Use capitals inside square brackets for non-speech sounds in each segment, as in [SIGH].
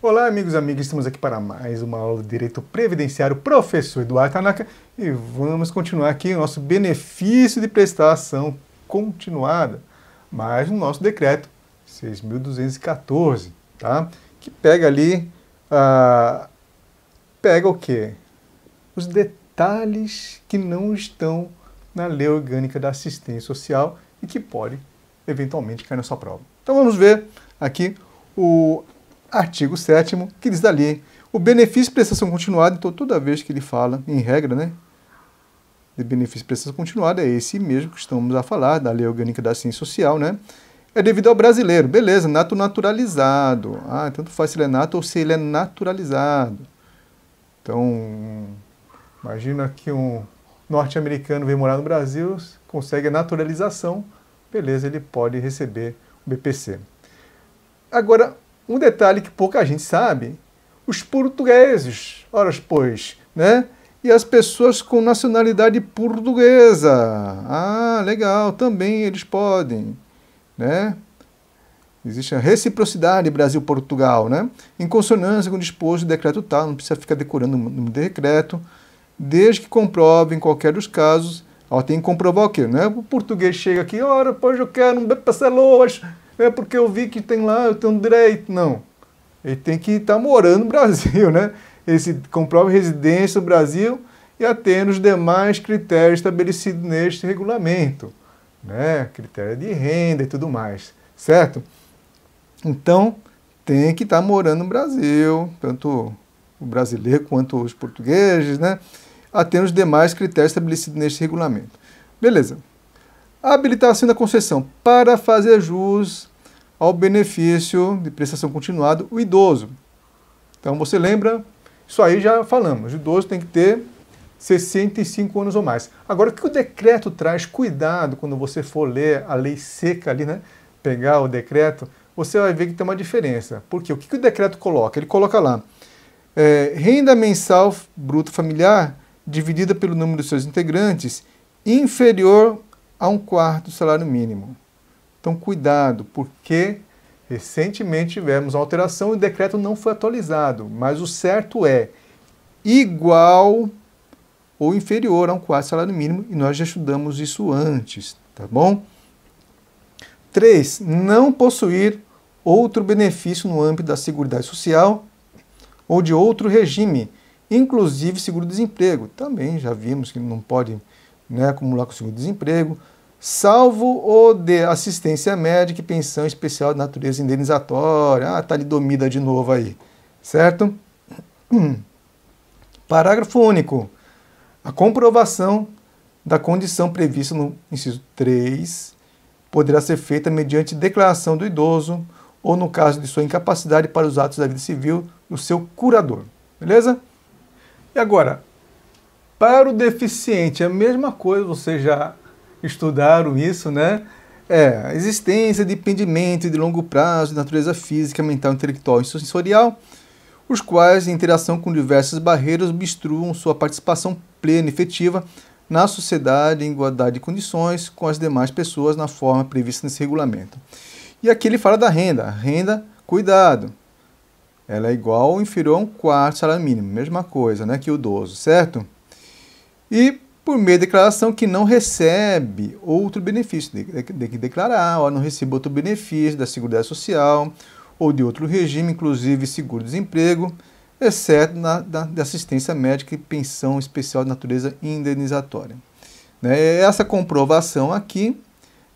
Olá, amigos e amigas, estamos aqui para mais uma aula de Direito Previdenciário, professor Eduardo Tanaka, e vamos continuar aqui o nosso benefício de prestação continuada, mais no nosso decreto 6.214, tá? Que pega ali, ah, pega o quê? Os detalhes que não estão na Lei Orgânica da Assistência Social e que pode, eventualmente, cair na sua prova. Então vamos ver aqui o artigo 7 que diz ali, o benefício de prestação continuada, então toda vez que ele fala, em regra, né, de benefício de prestação continuada, é esse mesmo que estamos a falar, da Lei Orgânica da Ciência Social, né, é devido ao brasileiro, beleza, nato naturalizado, ah, tanto faz se ele é nato ou se ele é naturalizado. Então, imagina que um norte-americano vem morar no Brasil, consegue a naturalização, beleza, ele pode receber o BPC. Agora, um detalhe que pouca gente sabe, os portugueses, ora pois, né? E as pessoas com nacionalidade portuguesa. Ah, legal, também eles podem, né? Existe a reciprocidade Brasil-Portugal, né? Em consonância com o disposto do decreto tal, não precisa ficar decorando o número de decreto, desde que comprove em qualquer dos casos, ó, tem que comprovar o quê, né? O português chega aqui, ora, pois eu quero um Barceloas, é porque eu vi que tem lá, eu tenho direito. Não. Ele tem que estar tá morando no Brasil, [LAUGHS] né? Esse comprova residência no Brasil e atendo os demais critérios estabelecidos neste regulamento, né? Critério de renda e tudo mais, certo? Então, tem que estar tá morando no Brasil, tanto o brasileiro quanto os portugueses, né? Atendo os demais critérios estabelecidos neste regulamento. Beleza. A habilitação da concessão para fazer jus ao benefício de prestação continuada o idoso. Então você lembra, isso aí já falamos, o idoso tem que ter 65 anos ou mais. Agora, o que o decreto traz? Cuidado quando você for ler a lei seca ali, né? Pegar o decreto, você vai ver que tem uma diferença. Porque o que o decreto coloca? Ele coloca lá, é, renda mensal bruta familiar dividida pelo número de seus integrantes inferior a um quarto do salário mínimo. Então, cuidado, porque recentemente tivemos uma alteração e o decreto não foi atualizado, mas o certo é igual ou inferior a um quarto salário mínimo, e nós já estudamos isso antes, tá bom? 3. Não possuir outro benefício no âmbito da Seguridade Social ou de outro regime, inclusive seguro-desemprego. Também já vimos que não pode né, acumular com seguro-desemprego salvo o de assistência médica e pensão especial de natureza indenizatória. Ah, tá ali domida de novo aí, certo? Hum. Parágrafo único. A comprovação da condição prevista no inciso 3 poderá ser feita mediante declaração do idoso ou, no caso de sua incapacidade para os atos da vida civil, do seu curador. Beleza? E agora, para o deficiente, é a mesma coisa, você já estudaram isso, né? É, a existência de pendimento de longo prazo de natureza física, mental, intelectual e sensorial, os quais, em interação com diversas barreiras, obstruam sua participação plena e efetiva na sociedade em igualdade de condições com as demais pessoas na forma prevista nesse regulamento. E aqui ele fala da renda. renda, cuidado, ela é igual ou inferior a um quarto salário mínimo, mesma coisa né, que o idoso, certo? E por meio da declaração que não recebe outro benefício. Tem que declarar, ó, não recebo outro benefício da Seguridade Social ou de outro regime, inclusive seguro-desemprego, exceto na, da, da, assistência médica e pensão especial de natureza indenizatória. Né? Essa comprovação aqui,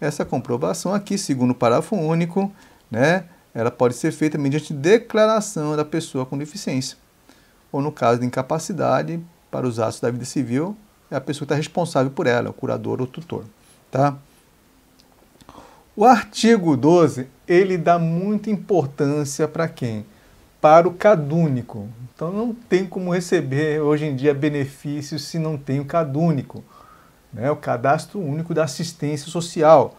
essa comprovação aqui, segundo o parágrafo único, né, ela pode ser feita mediante declaração da pessoa com deficiência, ou no caso de incapacidade para os atos da vida civil é a pessoa que está responsável por ela, o curador ou tutor, tá? O artigo 12, ele dá muita importância para quem? Para o cadúnico. Então não tem como receber hoje em dia benefícios se não tem o cadúnico, né? o Cadastro Único da Assistência Social.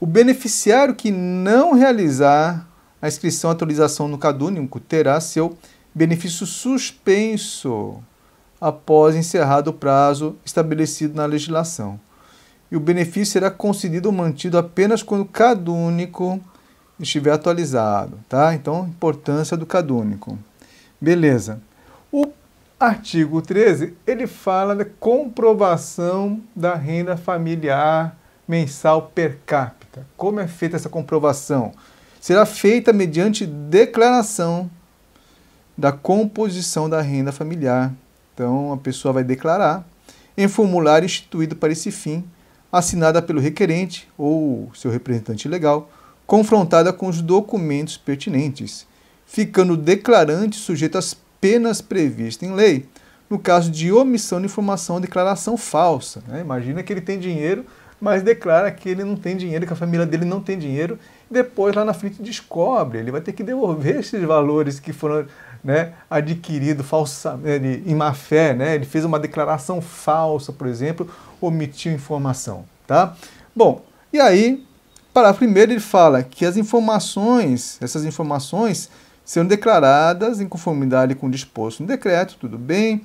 O beneficiário que não realizar a inscrição e atualização no cadúnico terá seu benefício suspenso após encerrado o prazo estabelecido na legislação. E o benefício será concedido ou mantido apenas quando o cadúnico estiver atualizado, tá? Então, importância do cadúnico. Beleza. O artigo 13, ele fala da comprovação da renda familiar mensal per capita. Como é feita essa comprovação? Será feita mediante declaração da composição da renda familiar então, a pessoa vai declarar em formulário instituído para esse fim, assinada pelo requerente ou seu representante legal, confrontada com os documentos pertinentes, ficando o declarante sujeito às penas previstas em lei no caso de omissão de informação ou declaração falsa. Né? Imagina que ele tem dinheiro, mas declara que ele não tem dinheiro, que a família dele não tem dinheiro, e depois lá na frente descobre, ele vai ter que devolver [LAUGHS] esses valores que foram né, adquirido falsamente em má fé, né, ele fez uma declaração falsa, por exemplo, omitiu informação. Tá? Bom, e aí, para primeiro ele fala que as informações, essas informações, serão declaradas em conformidade com o disposto no decreto, tudo bem,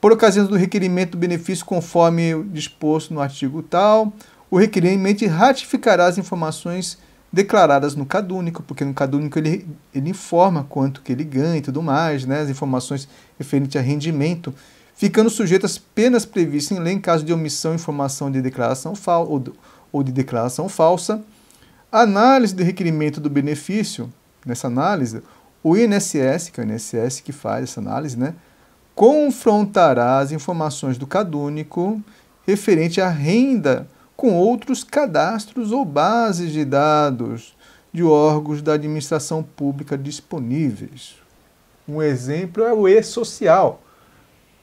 por ocasião do requerimento do benefício conforme disposto no artigo tal, o requerimento ratificará as informações declaradas no cadúnico, porque no cadúnico ele, ele informa quanto que ele ganha e tudo mais, né, as informações referentes a rendimento, ficando sujeitas penas previstas em lei em caso de omissão informação de declaração fal ou, ou de declaração falsa. análise do requerimento do benefício, nessa análise, o INSS, que é o INSS que faz essa análise, né, confrontará as informações do cadúnico referente à renda com outros cadastros ou bases de dados de órgãos da administração pública disponíveis. Um exemplo é o e-social.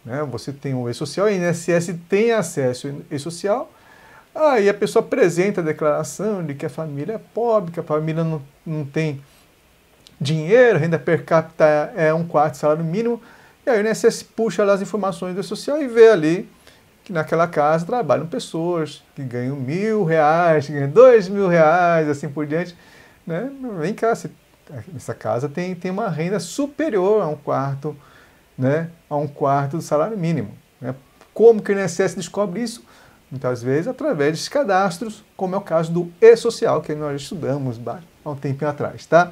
Né? Você tem o e-social, a INSS tem acesso ao e-social, aí a pessoa apresenta a declaração de que a família é pobre, que a família não, não tem dinheiro, renda per capita é um quarto salário mínimo, e aí o INSS puxa lá as informações do e-social e vê ali que naquela casa trabalham pessoas que ganham mil reais, que ganham dois mil reais, assim por diante. Né? Vem cá, se, essa casa tem, tem uma renda superior a um quarto, né? a um quarto do salário mínimo. Né? Como que o INSS descobre isso? Muitas vezes através de cadastros, como é o caso do E-Social, que nós estudamos há um tempo atrás. Tá?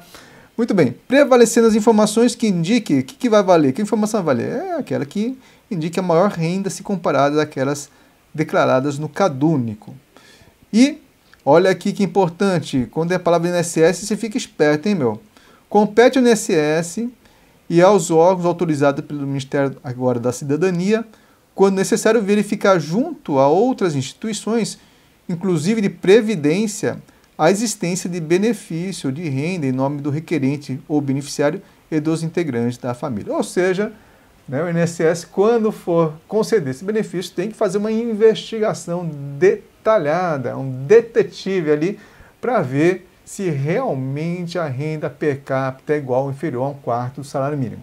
Muito bem, prevalecendo as informações que indiquem o que, que vai valer, que informação vai valer? É aquela que indica maior renda se comparada àquelas declaradas no cadúnico. E olha aqui que importante, quando é a palavra INSS, você fica esperto, hein, meu? Compete ao INSS e aos órgãos autorizados pelo Ministério agora da Cidadania, quando necessário verificar junto a outras instituições, inclusive de previdência, a existência de benefício de renda em nome do requerente ou beneficiário e dos integrantes da família. Ou seja, né? O INSS, quando for conceder esse benefício, tem que fazer uma investigação detalhada, um detetive ali, para ver se realmente a renda per capita é igual ou inferior a um quarto do salário mínimo.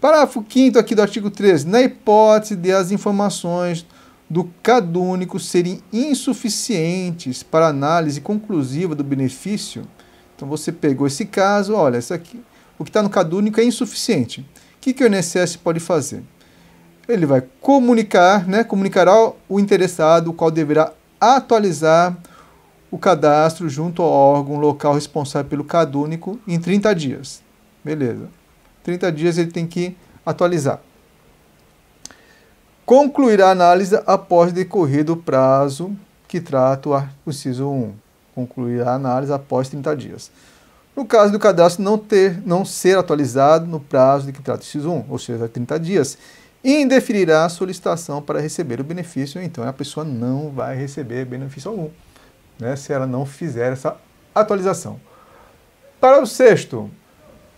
Parágrafo 5 aqui do artigo 13. Na hipótese de as informações do cadúnico serem insuficientes para análise conclusiva do benefício, então você pegou esse caso, olha, isso aqui, o que está no cadúnico é insuficiente que, que o INSS pode fazer? Ele vai comunicar, né, comunicará o interessado, o qual deverá atualizar o cadastro junto ao órgão local responsável pelo cadúnico em 30 dias. Beleza. 30 dias ele tem que atualizar. Concluirá a análise após decorrido o prazo que trata o inciso 1. Concluirá a análise após 30 dias no caso do cadastro não, ter, não ser atualizado no prazo de que trata o X1, ou seja, 30 dias, indeferirá a solicitação para receber o benefício, então a pessoa não vai receber benefício algum, né, se ela não fizer essa atualização. Para o sexto,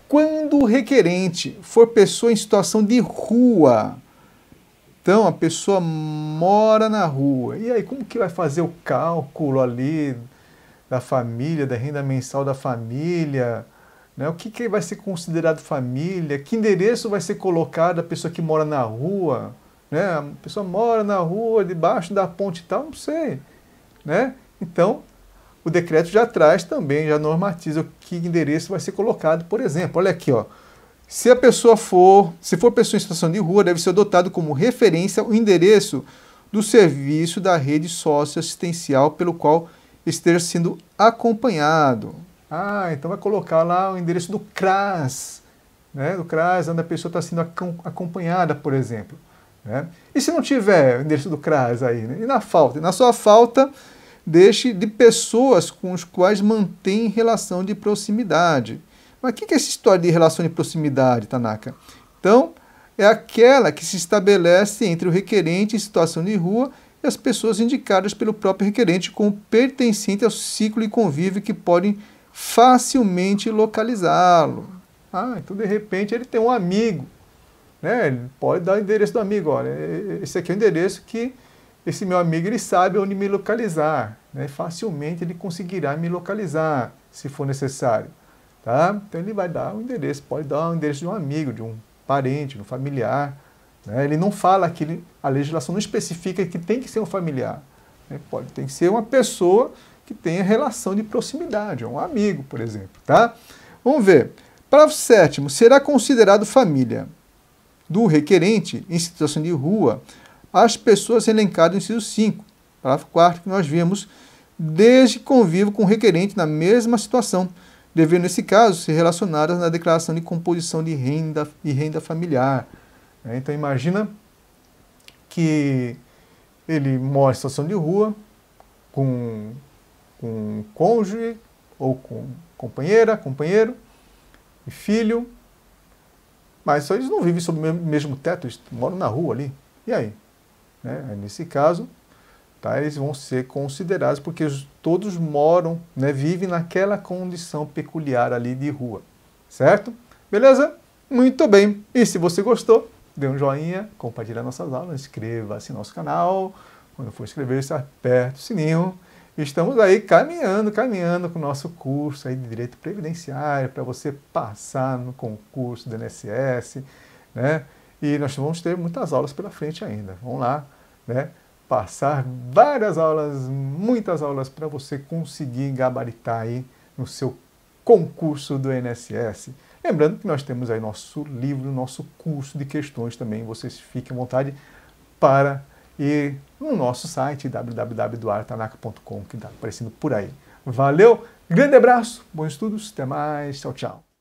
quando o requerente for pessoa em situação de rua, então a pessoa mora na rua, e aí como que vai fazer o cálculo ali da família, da renda mensal da família, né? o que, que vai ser considerado família, que endereço vai ser colocado a pessoa que mora na rua, né? a pessoa mora na rua, debaixo da ponte e tal, não sei. Né? Então, o decreto já traz também, já normatiza o que endereço vai ser colocado, por exemplo. Olha aqui, ó. Se a pessoa for, se for pessoa em situação de rua, deve ser adotado como referência o endereço do serviço da rede socioassistencial pelo qual esteja sendo acompanhado. Ah, então vai colocar lá o endereço do CRAS, né? do CRAS, onde a pessoa está sendo acompanhada, por exemplo. Né? E se não tiver o endereço do CRAS aí? Né? E na falta? E na sua falta, deixe de pessoas com os quais mantém relação de proximidade. Mas o que é essa história de relação de proximidade, Tanaka? Então, é aquela que se estabelece entre o requerente em situação de rua e as pessoas indicadas pelo próprio requerente como pertencente ao ciclo e convívio que podem facilmente localizá-lo. Ah, então de repente ele tem um amigo, né? Ele pode dar o endereço do amigo, olha, esse aqui é o endereço que esse meu amigo ele sabe onde me localizar, né? Facilmente ele conseguirá me localizar, se for necessário, tá? Então ele vai dar o um endereço, pode dar o um endereço de um amigo, de um parente, de um familiar, né? Ele não fala que ele, a legislação não especifica que tem que ser um familiar. Né? Pode, tem que ser uma pessoa que tenha relação de proximidade, um amigo, por exemplo. Tá? Vamos ver. Parágrafo 7. Será considerado família do requerente em situação de rua as pessoas elencadas no inciso 5, parágrafo 4, que nós vimos, desde convivo com o requerente na mesma situação, devendo, nesse caso, ser relacionadas na declaração de composição de renda e renda familiar. Né? Então imagina que ele mora em situação de rua com, com um cônjuge ou com companheira, companheiro e filho, mas só eles não vivem sob o mesmo teto, eles moram na rua ali. E aí? Né? Nesse caso, tá, eles vão ser considerados porque todos moram, né, vivem naquela condição peculiar ali de rua, certo? Beleza? Muito bem! E se você gostou, dê um joinha, compartilhe nossas aulas, inscreva-se no nosso canal. Quando for inscrever-se, aperte o sininho. Estamos aí caminhando, caminhando com o nosso curso aí de Direito Previdenciário para você passar no concurso do INSS, né? E nós vamos ter muitas aulas pela frente ainda. Vamos lá, né? Passar várias aulas, muitas aulas para você conseguir gabaritar aí no seu concurso do INSS. Lembrando que nós temos aí nosso livro, nosso curso de questões também, vocês fiquem à vontade para ir no nosso site www.artanaca.com, que está aparecendo por aí. Valeu, grande abraço, bons estudos, até mais, tchau, tchau.